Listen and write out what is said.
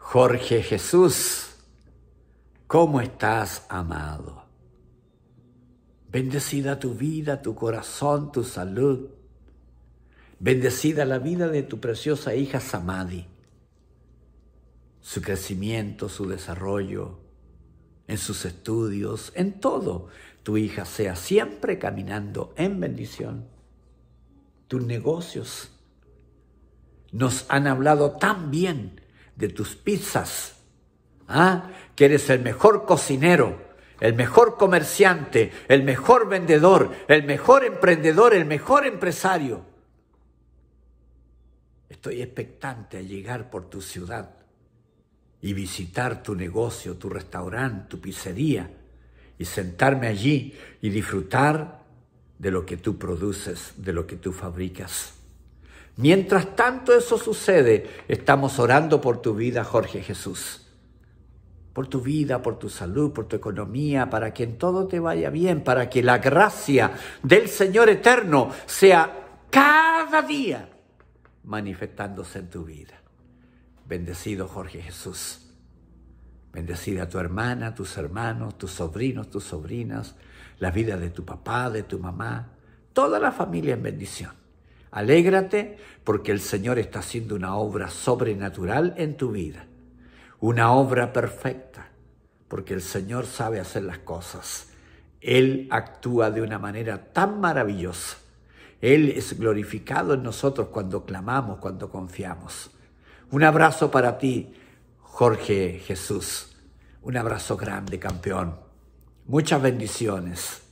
Jorge Jesús, ¿cómo estás, amado? Bendecida tu vida, tu corazón, tu salud. Bendecida la vida de tu preciosa hija Samadhi, su crecimiento, su desarrollo, en sus estudios, en todo. Tu hija sea siempre caminando en bendición. Tus negocios nos han hablado tan bien de tus pizzas. ¿Ah? Que eres el mejor cocinero, el mejor comerciante, el mejor vendedor, el mejor emprendedor, el mejor empresario. Estoy expectante a llegar por tu ciudad y visitar tu negocio, tu restaurante, tu pizzería y sentarme allí y disfrutar de lo que tú produces, de lo que tú fabricas. Mientras tanto eso sucede, estamos orando por tu vida, Jorge Jesús. Por tu vida, por tu salud, por tu economía, para que en todo te vaya bien, para que la gracia del Señor eterno sea cada día manifestándose en tu vida. Bendecido Jorge Jesús. Bendecida a tu hermana, tus hermanos, tus sobrinos, tus sobrinas, la vida de tu papá, de tu mamá, toda la familia en bendición. Alégrate porque el Señor está haciendo una obra sobrenatural en tu vida, una obra perfecta, porque el Señor sabe hacer las cosas. Él actúa de una manera tan maravillosa. Él es glorificado en nosotros cuando clamamos, cuando confiamos. Un abrazo para ti, Jorge Jesús. Un abrazo grande, campeón. Muchas bendiciones.